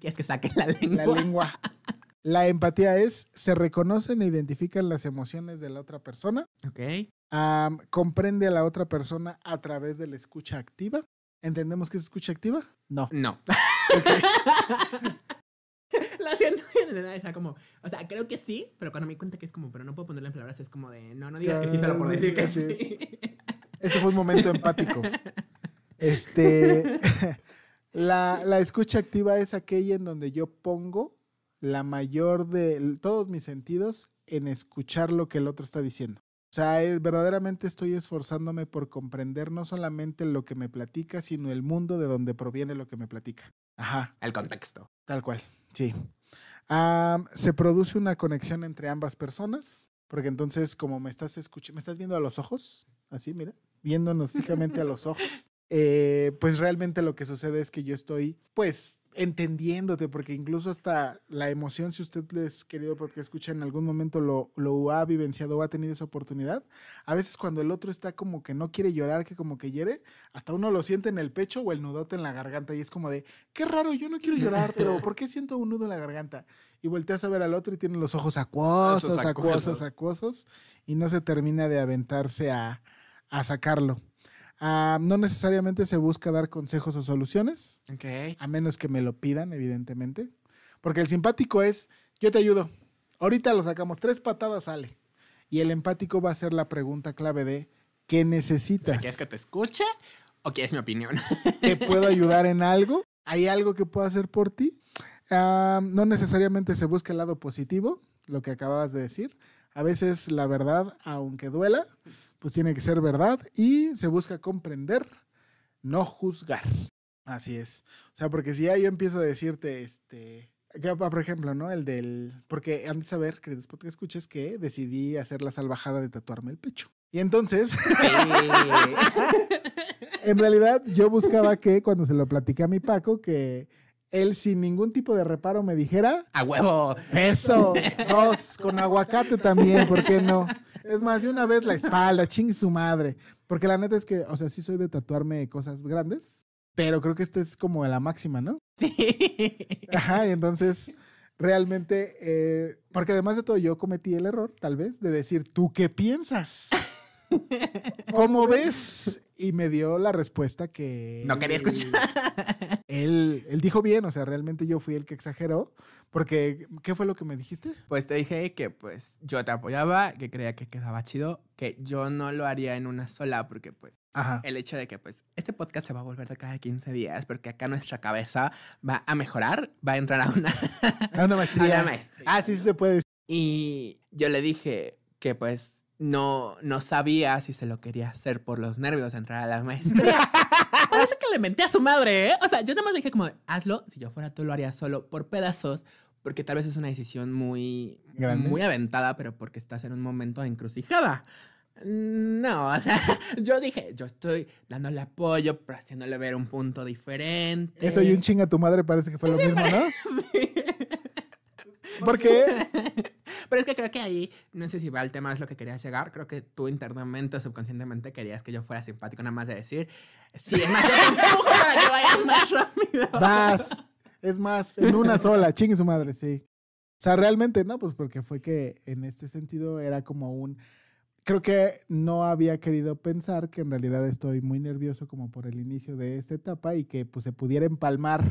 quieres que saque la lengua. La lengua. La empatía es, se reconocen e identifican las emociones de la otra persona. Ok. comprende a la otra persona a través de la escucha activa. ¿Entendemos que es escucha activa? No. No. Lo siento, esa como, o sea, creo que sí, pero cuando me cuenta que es como, pero no puedo ponerle en palabras, es como de, no, no digas que sí solo por decir que sí. Ese fue un momento empático. Este, la, la escucha activa es aquella en donde yo pongo la mayor de todos mis sentidos en escuchar lo que el otro está diciendo sea, eh, verdaderamente estoy esforzándome por comprender no solamente lo que me platica, sino el mundo de donde proviene lo que me platica. Ajá. El contexto. Tal cual, sí. se produce una conexión entre ambas personas, porque entonces como me estás escuchando, me estás viendo a los ojos, así, mira, viéndonos fijamente a los ojos. Eh, pues realmente lo que sucede es que yo estoy, pues, entendiéndote, porque incluso hasta la emoción, si usted les querido porque escucha en algún momento lo, ha vivenciado o ha tenido esa oportunidad, a veces cuando el otro está como que no quiere llorar, que como que hiere, hasta uno lo siente en el pecho o el nudote en la garganta y es como de, qué raro, yo no quiero llorar, pero ¿por qué siento un nudo en la garganta? Y volteas a ver al otro y tiene los ojos acuosos, acuosos, acuosos, y no se termina de aventarse a, a sacarlo. Ah, no necesariamente se busca dar consejos o soluciones, a menos que me lo pidan, evidentemente. Porque el simpático es, yo te ayudo, ahorita lo sacamos, tres patadas sale. Y el empático va a ser la pregunta clave de, ¿qué necesitas? ¿Quieres que te escuche o es mi opinión? ¿Te puedo ayudar en algo? ¿Hay algo que pueda hacer por ti? Ah, no necesariamente se busca el lado positivo, lo que acababas de decir. A veces la verdad, aunque duela, pues tiene que ser verdad y se busca comprender, no juzgar. Así es. O sea, porque si ya yo empiezo a decirte, este, por ejemplo, ¿no? El del, porque antes de saber, queridos que escuches, que decidí hacer la salvajada de tatuarme el pecho. Y entonces, en realidad yo buscaba que cuando se lo platiqué a mi Paco, que él sin ningún tipo de reparo me dijera... A huevo. Eso, dos, con aguacate también, ¿por qué no? Es más, de una vez la espalda, ching su madre. Porque la neta es que, o sea, sí soy de tatuarme cosas grandes, pero creo que esta es como la máxima, ¿no? Sí. Ajá, y entonces realmente, eh, porque además de todo, yo cometí el error, tal vez, de decir, ¿tú qué piensas? ¿Cómo ves? Y me dio la respuesta que... No quería escuchar. Él, dijo bien, o sea, realmente yo fui el que exageró, porque ¿qué fue lo que me dijiste? Pues te dije que pues yo te apoyaba, que creía que quedaba chido, que yo no lo haría en una sola, porque pues el hecho de que pues este podcast se va a volver de cada 15 días, porque acá nuestra cabeza va a mejorar, va a entrar a una, a una maestría. Ah, sí, sí se puede. Y yo le dije que pues no, sabía si se lo quería hacer por los nervios de entrar a la maestría. Parece que le mentí a su madre, ¿eh? O sea, yo nada más dije como, hazlo, si yo fuera tú lo haría solo por pedazos, porque tal vez es una decisión muy, muy aventada, pero porque estás en un momento de encrucijada. Mm, no, o sea, yo dije, yo estoy dándole apoyo, pero haciéndole ver un punto diferente. Eso y un ching a tu madre parece que fue lo mismo, ¿no? Sí. Porque pero es que creo que ahí, no sé si va el tema, es lo que querías llegar. Creo que tú internamente o subconscientemente querías que yo fuera simpático, nada más de decir, sí, es más, empujo más rápido. Vas, es más, en una sola, chingue su madre, sí. O sea, realmente, no, pues porque fue que en este sentido era como un creo que no había querido pensar que en realidad estoy muy nervioso como por el inicio de esta etapa y que pues se pudiera empalmar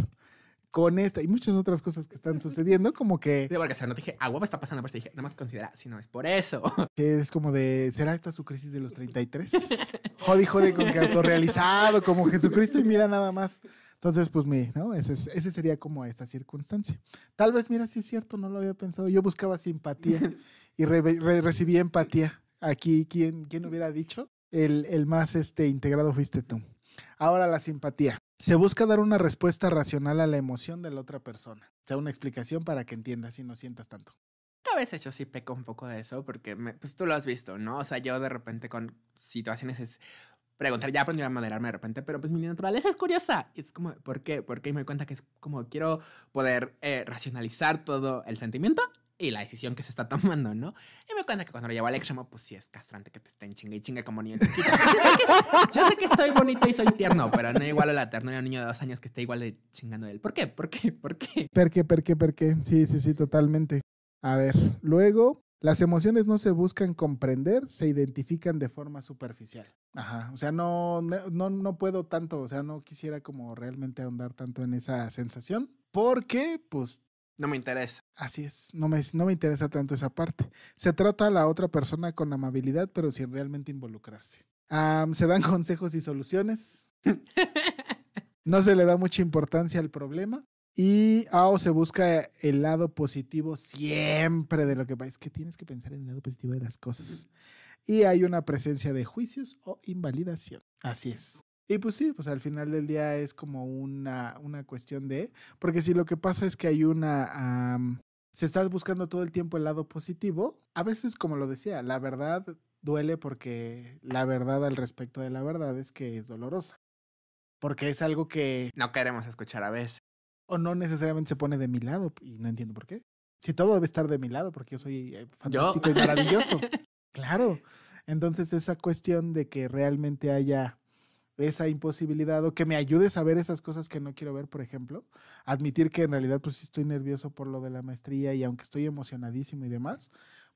con esta y muchas otras cosas que están sucediendo, como que... porque, sea, no dije, agua me está pasando por dije, nada más considera, si no es por eso. Que es como de, ¿será esta su crisis de los 33? jodi jode, con que autorrealizado, como Jesucristo y mira nada más. Entonces, pues mi, ¿no? Ese, ese, sería como esta circunstancia. Tal vez, mira, sí es cierto, no lo había pensado. Yo buscaba simpatía y recibí empatía. Aquí, ¿quién, quién hubiera dicho? El, el, más este, integrado fuiste tú. Ahora la simpatía. Se busca dar una respuesta racional a la emoción de la otra persona. O sea, una explicación para que entiendas y no sientas tanto. A veces yo sí peco un poco de eso porque pues, tú lo has visto, ¿no? O sea, yo de repente con situaciones es preguntar, ya aprendí a moderarme de repente, pero pues mi naturaleza es curiosa. Y es como, ¿por qué? Porque me doy cuenta que es como quiero poder eh, racionalizar todo el sentimiento y la decisión que se está tomando, ¿no? Y me cuenta que cuando lo llevo al extremo, pues sí es castrante que te estén chinga y chinga como niño Yo, sé, que, estoy bonito y soy tierno, pero no igual a la ternura de un niño de dos años que está igual de chingando él. ¿Por qué? ¿Por qué? ¿Por qué? ¿Por qué? ¿Por qué? ¿Por qué? Sí, sí, sí, totalmente. A ver, luego, las emociones no se buscan comprender, se identifican de forma superficial. Ajá, o sea, no, no, no puedo tanto, o sea, no quisiera como realmente ahondar tanto en esa sensación, porque pues no me interesa. Así es, no me, interesa tanto esa parte. Se trata a la otra persona con amabilidad, pero sin realmente involucrarse. Ah, se dan consejos y soluciones. No se le da mucha importancia al problema. Y o se busca el lado positivo siempre de lo que pasa. Es que tienes que pensar en el lado positivo de las cosas. Y hay una presencia de juicios o invalidación. Así es. Y pues sí, pues al final del día es como una, una cuestión de, porque si lo que pasa es que hay una, se estás buscando todo el tiempo el lado positivo, a veces como lo decía, la verdad duele porque la verdad al respecto de la verdad es que es dolorosa, porque es algo que no queremos escuchar a veces. O no necesariamente se pone de mi lado y no entiendo por qué. Si todo debe estar de mi lado porque yo soy eh, fantástico y maravilloso. claro. Entonces esa cuestión de que realmente haya esa imposibilidad o que me ayudes a ver esas cosas que no quiero ver, por ejemplo. Admitir que en realidad pues estoy nervioso por lo de la maestría y aunque estoy emocionadísimo y demás,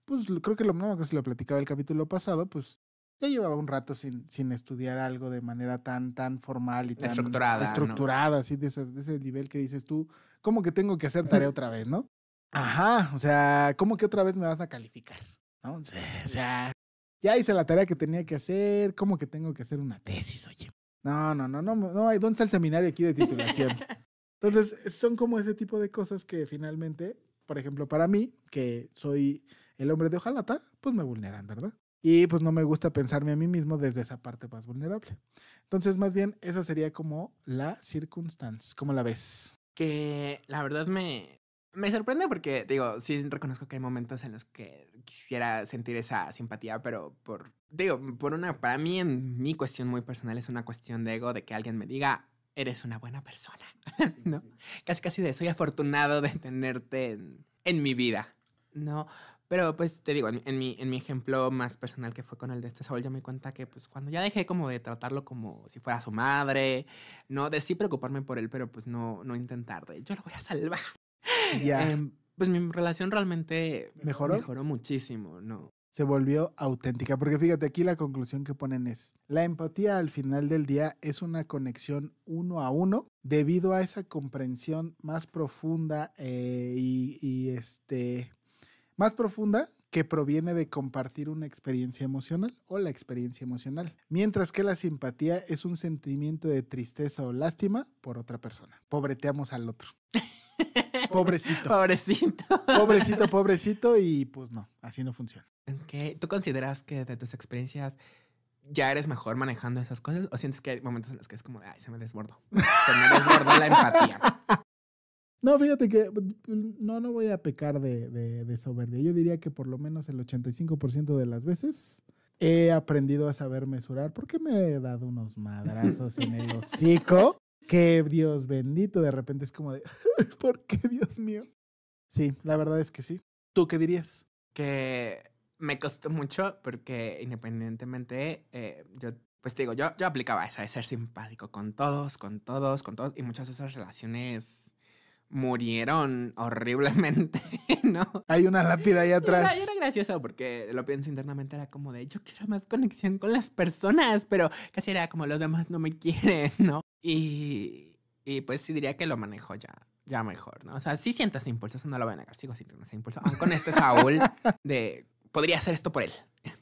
pues creo que lo, mismo que se lo platicaba el capítulo pasado, pues ya llevaba un rato sin, sin estudiar algo de manera tan, tan formal y tan estructurada, estructurada así de ese, de ese nivel que dices tú, como que tengo que hacer tarea otra vez, ¿no? Ajá, o sea, ¿cómo que otra vez me vas a calificar? ¿No? O sea, ya hice la tarea que tenía que hacer, ¿cómo que tengo que hacer una tesis, oye? No, no, no, no, no, ¿dónde está el seminario aquí de titulación? Entonces, son como ese tipo de cosas que finalmente, por ejemplo, para mí, que soy el hombre de hojalata, pues me vulneran, ¿verdad? Y pues no me gusta pensarme a mí mismo desde esa parte más vulnerable. Entonces, más bien, esa sería como la circunstancia, ¿cómo la ves? Que la verdad me, me sorprende porque, digo, sí reconozco que hay momentos en los que quisiera sentir esa simpatía, pero por, digo, por una, para mí en mi cuestión muy personal es una cuestión de ego, de que alguien me diga, eres una buena persona, ¿no? Casi, casi de, soy afortunado de tenerte en, mi vida, ¿no? Pero pues te digo, en, mi, en mi ejemplo más personal que fue con el de este sol, yo me cuenta que pues cuando ya dejé como de tratarlo como si fuera su madre, ¿no? De sí preocuparme por él, pero pues no, no intentar de, yo lo voy a salvar, Em, pues mi relación realmente ¿Mejoró? mejoró muchísimo, ¿no? Se volvió auténtica, porque fíjate, aquí la conclusión que ponen es, la empatía al final del día es una conexión uno a uno debido a esa comprensión más profunda eh, y, y este, más profunda que proviene de compartir una experiencia emocional o la experiencia emocional, mientras que la simpatía es un sentimiento de tristeza o lástima por otra persona. Pobreteamos al otro. Pobrecito. Pobrecito. Pobrecito, pobrecito y pues no, así no funciona. ¿Tú consideras que de tus experiencias ya eres mejor manejando esas cosas o sientes que hay momentos en los que es como, ay, se me desbordó? Se me desbordó la empatía. No, fíjate que no, no voy a pecar de, de soberbia. Yo diría que por lo menos el 85% de las veces he aprendido a saber mesurar porque me he dado unos madrazos en el hocico qué Dios bendito, de repente es como de, ¿por qué Dios mío? Sí, la verdad es que sí. ¿Tú qué dirías? Que me costó mucho porque independientemente, eh, yo, pues digo, yo, yo aplicaba esa de ser simpático con todos, con todos, con todos, y muchas de esas relaciones murieron horriblemente, ¿no? Hay una lápida ahí atrás. era gracioso porque lo pienso internamente, era como de, yo quiero más conexión con las personas, pero casi era como los demás no me quieren, ¿no? Y, pues sí diría que lo manejo ya, ya mejor, ¿no? O sea, sí sientas ese impulso, eso no lo voy a negar, sigo sintiendo ese impulso. con este Saúl de, podría hacer esto por él.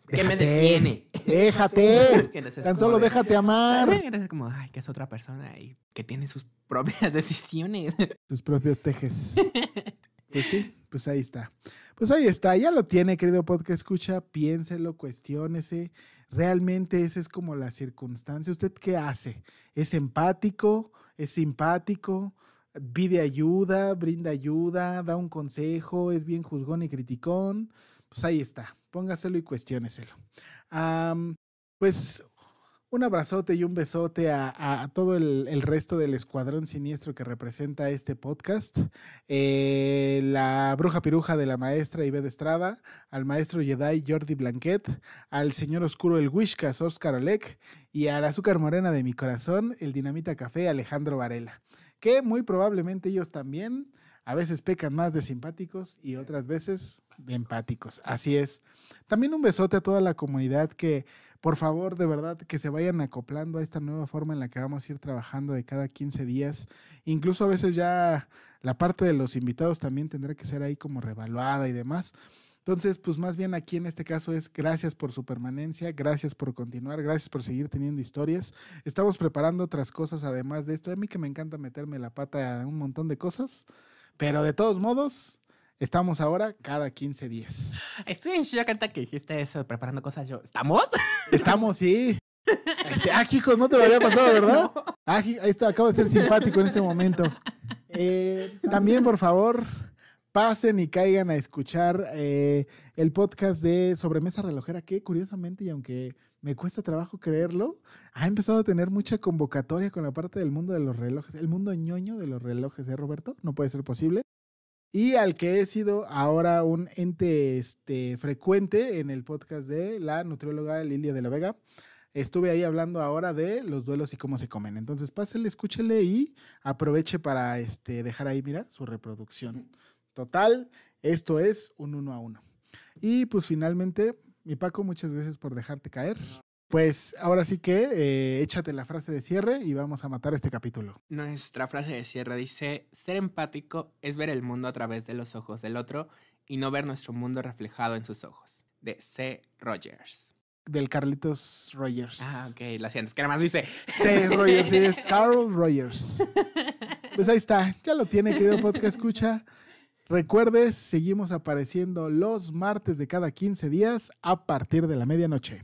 ¿Qué me detiene. Déjate. Tan solo déjate amar. Entonces es como, ay, que es otra persona y que tiene sus propias decisiones. Sus propios tejes. pues sí, pues ahí está. Pues ahí está, ya lo tiene, querido podcast escucha, piénselo, cuestiónese realmente esa es como la circunstancia. ¿Usted qué hace? ¿Es empático? ¿Es simpático? ¿Pide ayuda? ¿Brinda ayuda? ¿Da un consejo? ¿Es bien juzgón y criticón? Pues ahí está. Póngaselo y cuestióneselo. pues un abrazote y un besote a, todo el, resto del escuadrón siniestro que representa este podcast. Eh, la bruja piruja de la maestra Ived Estrada, al maestro Jedi Jordi Blanquet, al señor oscuro el Wishkas Oscar Olek y al azúcar morena de mi corazón, el dinamita café Alejandro Varela, que muy probablemente ellos también a veces pecan más de simpáticos y otras veces de empáticos. Así es. También un besote a toda la comunidad que por favor, de verdad, que se vayan acoplando a esta nueva forma en la que vamos a ir trabajando de cada 15 días. Incluso a veces ya la parte de los invitados también tendrá que ser ahí como revaluada y demás. Entonces, pues más bien aquí en este caso es gracias por su permanencia, gracias por continuar, gracias por seguir teniendo historias. Estamos preparando otras cosas además de esto. A mí que me encanta meterme la pata a un montón de cosas, pero de todos modos, Estamos ahora cada 15 días. Estoy en ahorita que dijiste eso, preparando cosas yo. ¿Estamos? Estamos, sí. Este, ah, no te lo había pasado, ¿verdad? No. Ah, acabo de ser simpático en ese momento. Eh, también, por favor, pasen y caigan a escuchar eh, el podcast de Sobremesa Relojera, que curiosamente, y aunque me cuesta trabajo creerlo, ha empezado a tener mucha convocatoria con la parte del mundo de los relojes, el mundo ñoño de los relojes, ¿eh, Roberto? No puede ser posible y al que he sido ahora un ente este, frecuente en el podcast de la nutrióloga Lilia de la Vega. Estuve ahí hablando ahora de los duelos y cómo se comen. Entonces, pásenle, escúchele y aproveche para este, dejar ahí, mira, su reproducción. Total, esto es un uno a uno. Y pues finalmente, mi Paco, muchas gracias por dejarte caer. Pues ahora sí que eh, échate la frase de cierre y vamos a matar este capítulo. Nuestra frase de cierre dice, ser empático es ver el mundo a través de los ojos del otro y no ver nuestro mundo reflejado en sus ojos. De C. Rogers. Del Carlitos Rogers. Ah, ok, la siento. Es que nada más dice. C. Rogers, es Carl Rogers. Pues ahí está, ya lo tiene, querido podcast escucha. Recuerdes, seguimos apareciendo los martes de cada 15 días a partir de la medianoche.